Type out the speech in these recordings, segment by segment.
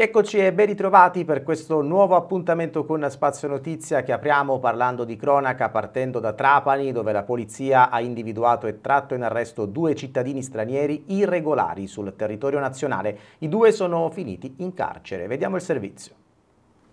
Eccoci e ben ritrovati per questo nuovo appuntamento con Spazio Notizia che apriamo parlando di cronaca partendo da Trapani dove la polizia ha individuato e tratto in arresto due cittadini stranieri irregolari sul territorio nazionale. I due sono finiti in carcere. Vediamo il servizio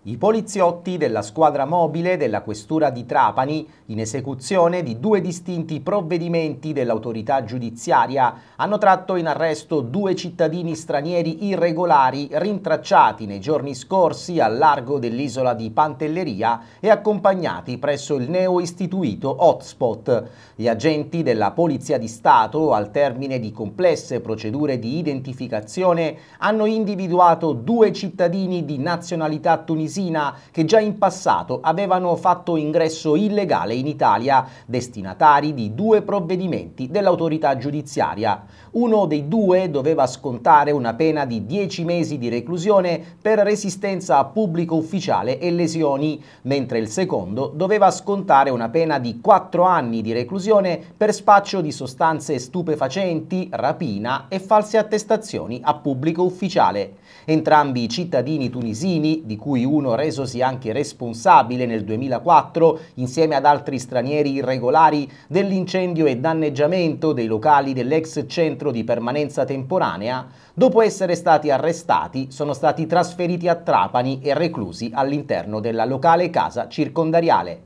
i poliziotti della squadra mobile della Questura di Trapani, in esecuzione di due distinti provvedimenti dell'autorità giudiziaria, hanno tratto in arresto due cittadini stranieri irregolari rintracciati nei giorni scorsi al largo dell'isola di Pantelleria e accompagnati presso il neo istituito hotspot. Gli agenti della Polizia di Stato, al termine di complesse procedure di identificazione, hanno individuato due cittadini di nazionalità tunisina Messina che già in passato avevano fatto ingresso illegale in Italia, destinatari di due provvedimenti dell'autorità giudiziaria. Uno dei due doveva scontare una pena di 10 mesi di reclusione per resistenza a pubblico ufficiale e lesioni, mentre il secondo doveva scontare una pena di 4 anni di reclusione per spaccio di sostanze stupefacenti, rapina e false attestazioni a pubblico ufficiale. Entrambi i cittadini tunisini, di cui uno qualcuno resosi anche responsabile nel 2004, insieme ad altri stranieri irregolari, dell'incendio e danneggiamento dei locali dell'ex centro di permanenza temporanea, dopo essere stati arrestati, sono stati trasferiti a Trapani e reclusi all'interno della locale casa circondariale.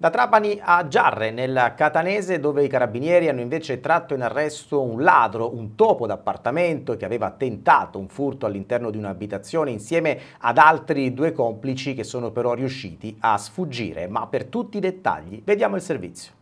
Da Trapani a Giarre, nel Catanese, dove i carabinieri hanno invece tratto in arresto un ladro, un topo d'appartamento che aveva tentato un furto all'interno di un'abitazione insieme ad altri due complici che sono però riusciti a sfuggire. Ma per tutti i dettagli vediamo il servizio.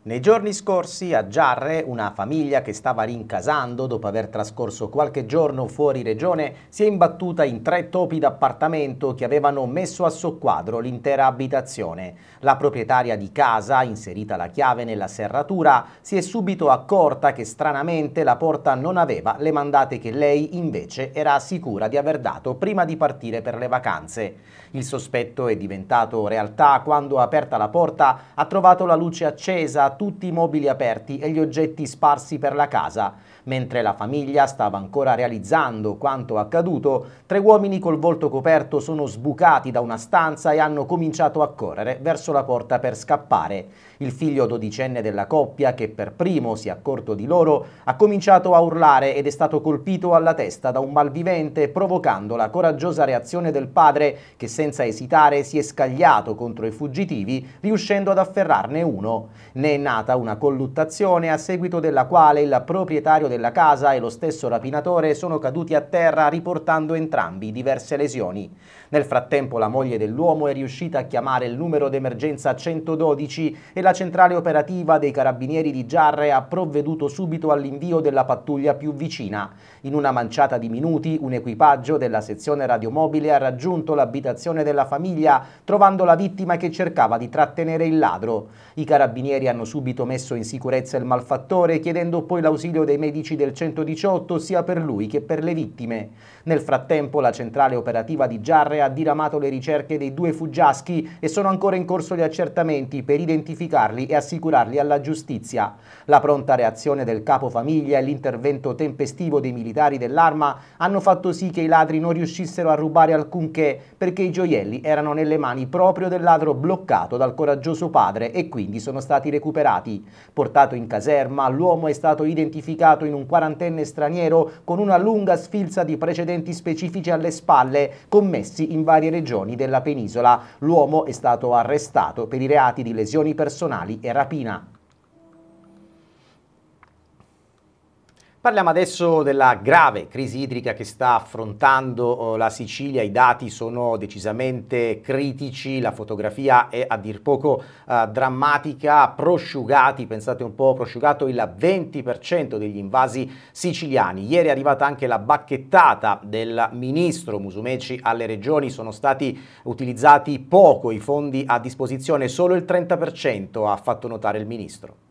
Nei giorni scorsi a Giarre una famiglia che stava rincasando dopo aver trascorso qualche giorno fuori regione si è imbattuta in tre topi d'appartamento che avevano messo a soqquadro l'intera abitazione. La proprietaria di casa, inserita la chiave nella serratura, si è subito accorta che stranamente la porta non aveva le mandate che lei invece era sicura di aver dato prima di partire per le vacanze. Il sospetto è diventato realtà quando aperta la porta ha trovato la luce accesa tutti i mobili aperti e gli oggetti sparsi per la casa. Mentre la famiglia stava ancora realizzando quanto accaduto, tre uomini col volto coperto sono sbucati da una stanza e hanno cominciato a correre verso la porta per scappare. Il figlio dodicenne della coppia, che per primo si è accorto di loro, ha cominciato a urlare ed è stato colpito alla testa da un malvivente, provocando la coraggiosa reazione del padre, che senza esitare si è scagliato contro i fuggitivi, riuscendo ad afferrarne uno. Ne è nata una colluttazione a seguito della quale il proprietario della casa e lo stesso rapinatore sono caduti a terra riportando entrambi diverse lesioni. Nel frattempo la moglie dell'uomo è riuscita a chiamare il numero d'emergenza 112 e la la centrale operativa dei carabinieri di Giarre ha provveduto subito all'invio della pattuglia più vicina. In una manciata di minuti un equipaggio della sezione radiomobile ha raggiunto l'abitazione della famiglia trovando la vittima che cercava di trattenere il ladro. I carabinieri hanno subito messo in sicurezza il malfattore chiedendo poi l'ausilio dei medici del 118 sia per lui che per le vittime. Nel frattempo la centrale operativa di Giarre ha diramato le ricerche dei due fuggiaschi e sono ancora in corso gli accertamenti per identificare identificarli e assicurarli alla giustizia. La pronta reazione del capo famiglia e l'intervento tempestivo dei militari dell'arma hanno fatto sì che i ladri non riuscissero a rubare alcunché perché i gioielli erano nelle mani proprio del ladro bloccato dal coraggioso padre e quindi sono stati recuperati. Portato in caserma, l'uomo è stato identificato in un quarantenne straniero con una lunga sfilza di precedenti specifici alle spalle commessi in varie regioni della penisola. L'uomo è stato arrestato per i reati di lesioni personali personali e rapina Parliamo adesso della grave crisi idrica che sta affrontando oh, la Sicilia, i dati sono decisamente critici, la fotografia è a dir poco eh, drammatica, prosciugati, pensate un po', prosciugato il 20% degli invasi siciliani. Ieri è arrivata anche la bacchettata del ministro Musumeci alle regioni, sono stati utilizzati poco i fondi a disposizione, solo il 30% ha fatto notare il ministro.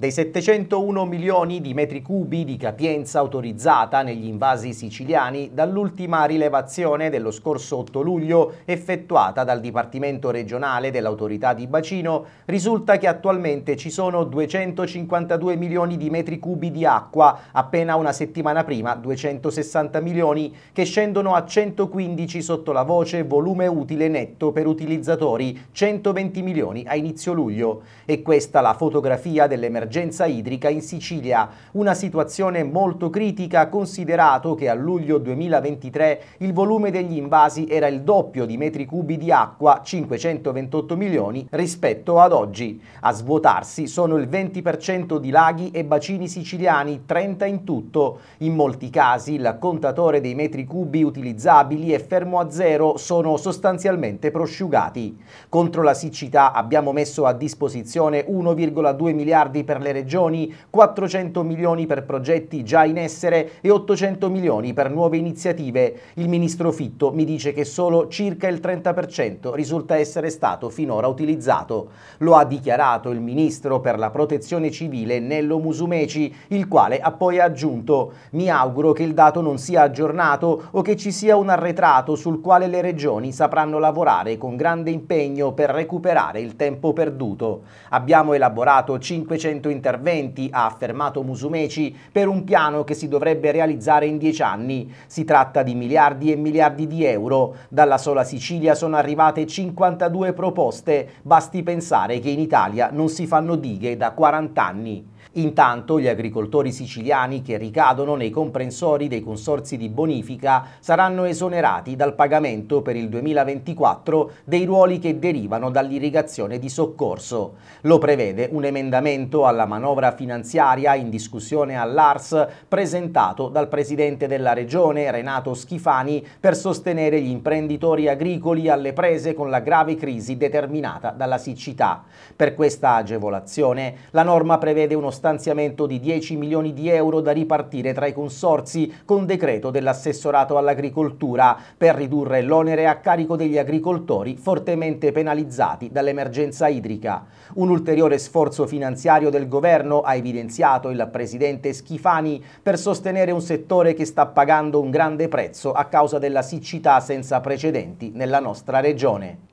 Dei 701 milioni di metri cubi di capienza autorizzata negli invasi siciliani dall'ultima rilevazione dello scorso 8 luglio effettuata dal Dipartimento regionale dell'autorità di bacino, risulta che attualmente ci sono 252 milioni di metri cubi di acqua, appena una settimana prima 260 milioni, che scendono a 115 sotto la voce volume utile netto per utilizzatori, 120 milioni a inizio luglio. E questa la fotografia dell'emergenza dell'emergenza idrica in Sicilia, una situazione molto critica considerato che a luglio 2023 il volume degli invasi era il doppio di metri cubi di acqua, 528 milioni, rispetto ad oggi. A svuotarsi sono il 20% di laghi e bacini siciliani, 30 in tutto. In molti casi il contatore dei metri cubi utilizzabili è fermo a zero, sono sostanzialmente prosciugati. Contro la siccità abbiamo messo a disposizione 1,2 miliardi per per le regioni, 400 milioni per progetti già in essere e 800 milioni per nuove iniziative. Il ministro Fitto mi dice che solo circa il 30% risulta essere stato finora utilizzato. Lo ha dichiarato il ministro per la protezione civile Nello Musumeci, il quale ha poi aggiunto «Mi auguro che il dato non sia aggiornato o che ci sia un arretrato sul quale le regioni sapranno lavorare con grande impegno per recuperare il tempo perduto. Abbiamo elaborato 500 100 interventi, ha affermato Musumeci, per un piano che si dovrebbe realizzare in 10 anni. Si tratta di miliardi e miliardi di euro. Dalla sola Sicilia sono arrivate 52 proposte, basti pensare che in Italia non si fanno dighe da 40 anni. Intanto gli agricoltori siciliani che ricadono nei comprensori dei consorzi di bonifica saranno esonerati dal pagamento per il 2024 dei ruoli che derivano dall'irrigazione di soccorso. Lo prevede un emendamento alla manovra finanziaria in discussione all'ARS presentato dal presidente della regione Renato Schifani per sostenere gli imprenditori agricoli alle prese con la grave crisi determinata dalla siccità. Per questa agevolazione la norma prevede uno stanziamento di 10 milioni di euro da ripartire tra i consorsi con decreto dell'assessorato all'agricoltura per ridurre l'onere a carico degli agricoltori fortemente penalizzati dall'emergenza idrica. Un ulteriore sforzo finanziario del governo, ha evidenziato il presidente Schifani, per sostenere un settore che sta pagando un grande prezzo a causa della siccità senza precedenti nella nostra regione.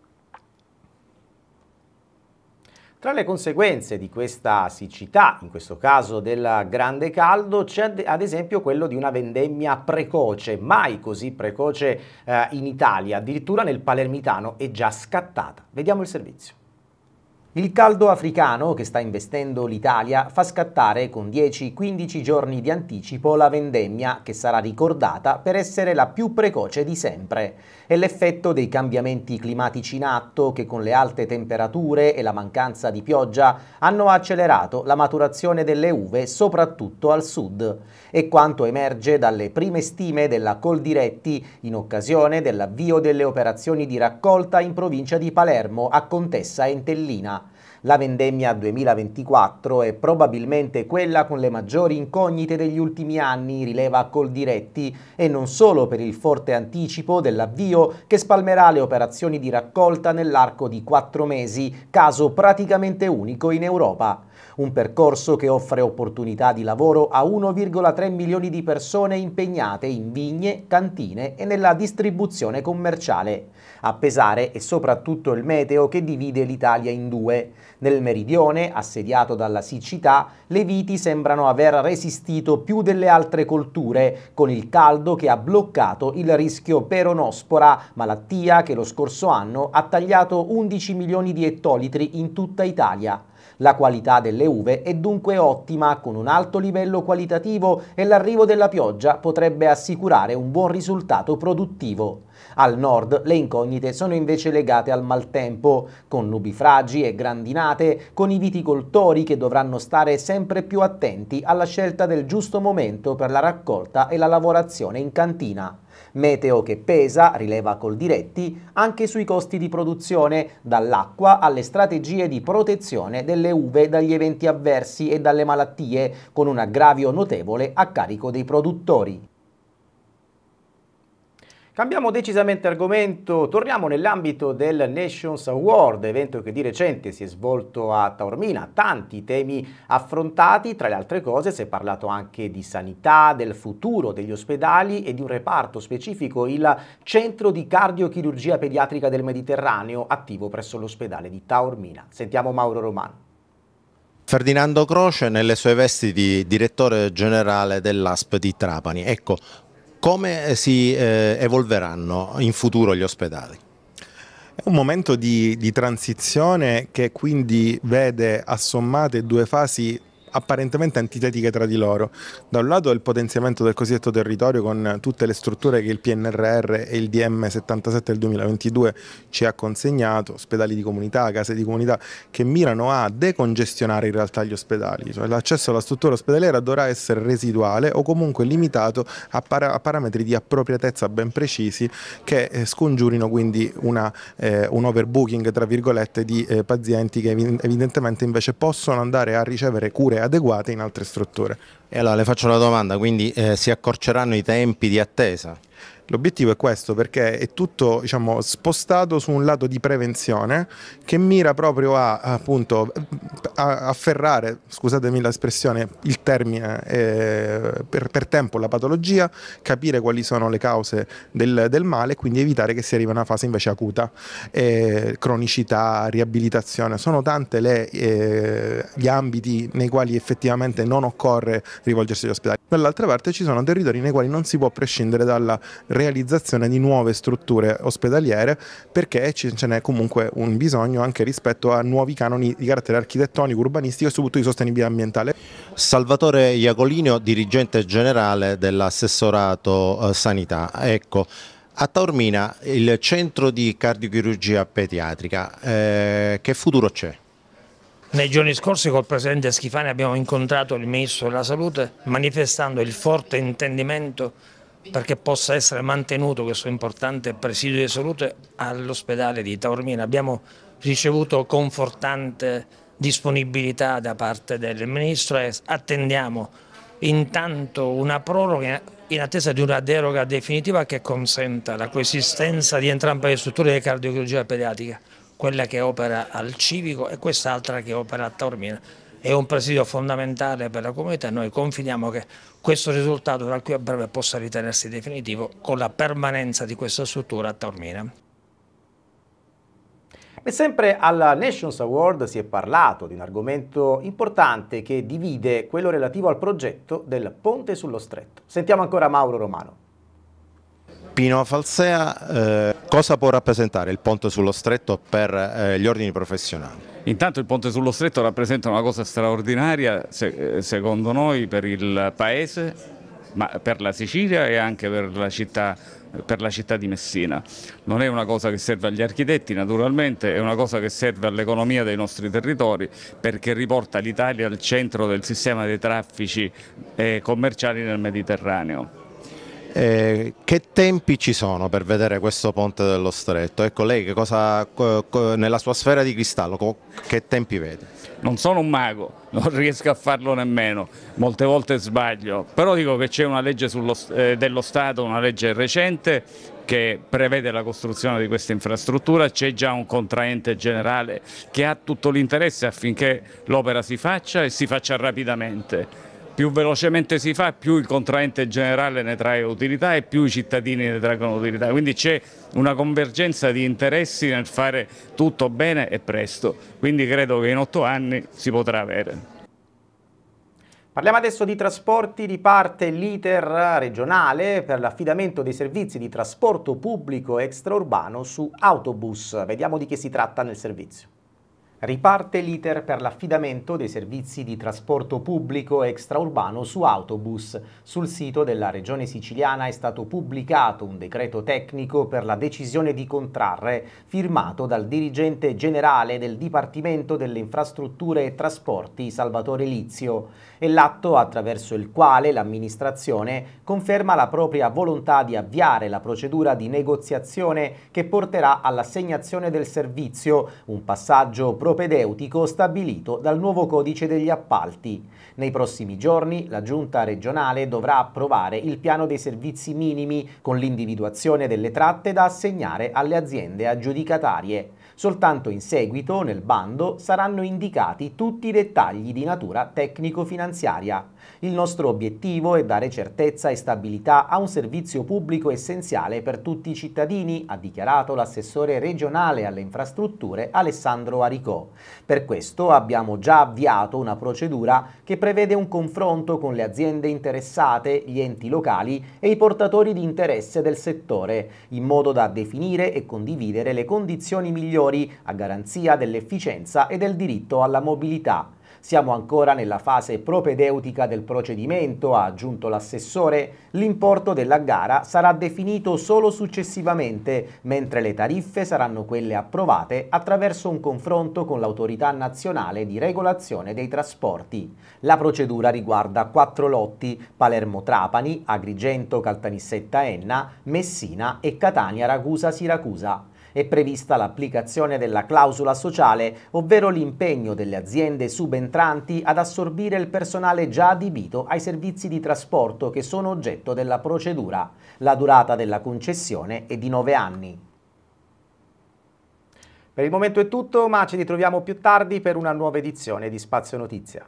Tra le conseguenze di questa siccità, in questo caso del grande caldo, c'è ad esempio quello di una vendemmia precoce, mai così precoce eh, in Italia, addirittura nel palermitano è già scattata. Vediamo il servizio. Il caldo africano che sta investendo l'Italia fa scattare con 10-15 giorni di anticipo la vendemmia che sarà ricordata per essere la più precoce di sempre. È l'effetto dei cambiamenti climatici in atto che con le alte temperature e la mancanza di pioggia hanno accelerato la maturazione delle uve soprattutto al sud. È quanto emerge dalle prime stime della Coldiretti in occasione dell'avvio delle operazioni di raccolta in provincia di Palermo a Contessa Entellina. La vendemmia 2024 è probabilmente quella con le maggiori incognite degli ultimi anni, rileva Coldiretti, e non solo per il forte anticipo dell'avvio che spalmerà le operazioni di raccolta nell'arco di quattro mesi, caso praticamente unico in Europa un percorso che offre opportunità di lavoro a 1,3 milioni di persone impegnate in vigne, cantine e nella distribuzione commerciale. A pesare è soprattutto il meteo che divide l'Italia in due. Nel meridione, assediato dalla siccità, le viti sembrano aver resistito più delle altre colture, con il caldo che ha bloccato il rischio peronospora, malattia che lo scorso anno ha tagliato 11 milioni di ettolitri in tutta Italia. La qualità delle uve è dunque ottima con un alto livello qualitativo e l'arrivo della pioggia potrebbe assicurare un buon risultato produttivo. Al nord le incognite sono invece legate al maltempo, con nubifragi e grandinate, con i viticoltori che dovranno stare sempre più attenti alla scelta del giusto momento per la raccolta e la lavorazione in cantina meteo che pesa, rileva col diretti, anche sui costi di produzione, dall'acqua alle strategie di protezione delle uve dagli eventi avversi e dalle malattie, con un aggravio notevole a carico dei produttori. Cambiamo decisamente argomento, torniamo nell'ambito del Nations Award, evento che di recente si è svolto a Taormina, tanti temi affrontati, tra le altre cose si è parlato anche di sanità, del futuro degli ospedali e di un reparto specifico, il Centro di Cardiochirurgia Pediatrica del Mediterraneo, attivo presso l'ospedale di Taormina. Sentiamo Mauro Romano. Ferdinando Croce nelle sue vesti di direttore generale dell'ASP di Trapani. Ecco, come eh, si eh, evolveranno in futuro gli ospedali? È un momento di, di transizione che quindi vede assommate due fasi apparentemente antitetiche tra di loro. Da un lato il potenziamento del cosiddetto territorio con tutte le strutture che il PNRR e il DM 77 del 2022 ci ha consegnato, ospedali di comunità, case di comunità, che mirano a decongestionare in realtà gli ospedali. Cioè, l'accesso alla struttura ospedaliera dovrà essere residuale o comunque limitato a, para- a parametri di appropriatezza ben precisi che eh, scongiurino quindi una, eh, un overbooking tra virgolette di eh, pazienti che evidentemente invece possono andare a ricevere cure a adeguate in altre strutture. E allora le faccio la domanda, quindi eh, si accorceranno i tempi di attesa? L'obiettivo è questo perché è tutto diciamo, spostato su un lato di prevenzione che mira proprio a, appunto, a afferrare, scusatemi l'espressione, il termine eh, per, per, tempo la patologia, capire quali sono le cause del, del, male e quindi evitare che si arrivi a una fase invece acuta. Eh, cronicità, riabilitazione, sono tanti eh, gli ambiti nei quali effettivamente non occorre rivolgersi agli ospedali. Dall'altra parte ci sono territori nei quali non si può prescindere dalla realizzazione di nuove strutture ospedaliere perché ce n'è comunque un bisogno anche rispetto a nuovi canoni di carattere architettonico, urbanistico e soprattutto di sostenibilità ambientale. Salvatore Iacolino, dirigente generale dell'assessorato eh, sanità. Ecco, a Taormina il centro di cardiochirurgia pediatrica, eh, che futuro c'è? Nei giorni scorsi col Presidente Schifani abbiamo incontrato il Ministro della Salute manifestando il forte intendimento perché possa essere mantenuto questo importante presidio di salute all'ospedale di Taormina. Abbiamo ricevuto confortante disponibilità da parte del Ministro e attendiamo intanto una proroga in attesa di una deroga definitiva che consenta la coesistenza di entrambe le strutture di cardiochirurgia pediatrica, quella che opera al Civico e quest'altra che opera a Taormina è un presidio fondamentale per la comunità e noi confidiamo che questo risultato da qui a breve possa ritenersi definitivo con la permanenza di questa struttura a Taormina. E sempre alla Nations Award si è parlato di un argomento importante che divide quello relativo al progetto del ponte sullo stretto. Sentiamo ancora Mauro Romano. Pino Falsea, eh, cosa può rappresentare il ponte sullo stretto per eh, gli ordini professionali? Intanto il ponte sullo stretto rappresenta una cosa straordinaria se, eh, secondo noi per il Paese, ma per la Sicilia e anche per la città per la città di Messina. Non è una cosa che serve agli architetti naturalmente, è una cosa che serve all'economia dei nostri territori perché riporta l'Italia al centro del sistema dei traffici eh, commerciali nel Mediterraneo. Eh, che tempi ci sono per vedere questo ponte dello stretto? Ecco, lei che cosa, nella sua sfera di cristallo che tempi vede? Non sono un mago, non riesco a farlo nemmeno, molte volte sbaglio, però dico che c'è una legge sullo, eh, dello Stato, una legge recente che prevede la costruzione di questa infrastruttura, c'è già un contraente generale che ha tutto l'interesse affinché l'opera si faccia e si faccia rapidamente più velocemente si fa, più il contraente generale ne trae utilità e più i cittadini ne traggono utilità. Quindi c'è una convergenza di interessi nel fare tutto bene e presto. Quindi credo che in otto anni si potrà avere. Parliamo adesso di trasporti, riparte l'iter regionale per l'affidamento dei servizi di trasporto pubblico extraurbano su autobus. Vediamo di che si tratta nel servizio. Riparte l'iter per l'affidamento dei servizi di trasporto pubblico extraurbano su autobus. Sul sito della Regione Siciliana è stato pubblicato un decreto tecnico per la decisione di contrarre, firmato dal dirigente generale del Dipartimento delle Infrastrutture e Trasporti Salvatore Lizio. È l'atto attraverso il quale l'amministrazione conferma la propria volontà di avviare la procedura di negoziazione che porterà all'assegnazione del servizio, un passaggio proprio propedeutico stabilito dal nuovo codice degli appalti. Nei prossimi giorni la Giunta regionale dovrà approvare il piano dei servizi minimi con l'individuazione delle tratte da assegnare alle aziende aggiudicatarie. Soltanto in seguito, nel bando, saranno indicati tutti i dettagli di natura tecnico-finanziaria. Il nostro obiettivo è dare certezza e stabilità a un servizio pubblico essenziale per tutti i cittadini, ha dichiarato l'assessore regionale alle infrastrutture Alessandro Aricò. Per questo abbiamo già avviato una procedura che prevede un confronto con le aziende interessate, gli enti locali e i portatori di interesse del settore, in modo da definire e condividere le condizioni migliori a garanzia dell'efficienza e del diritto alla mobilità. Siamo ancora nella fase propedeutica del procedimento, ha aggiunto l'assessore. L'importo della gara sarà definito solo successivamente, mentre le tariffe saranno quelle approvate attraverso un confronto con l'autorità nazionale di regolazione dei trasporti. La procedura riguarda quattro lotti, Palermo-Trapani, Agrigento-Caltanissetta-Enna, Messina e Catania-Ragusa-Siracusa è prevista l'applicazione della clausola sociale, ovvero l'impegno delle aziende subentranti ad assorbire il personale già adibito ai servizi di trasporto che sono oggetto della procedura. La durata della concessione è di 9 anni. Per il momento è tutto, ma ci ritroviamo più tardi per una nuova edizione di Spazio Notizia.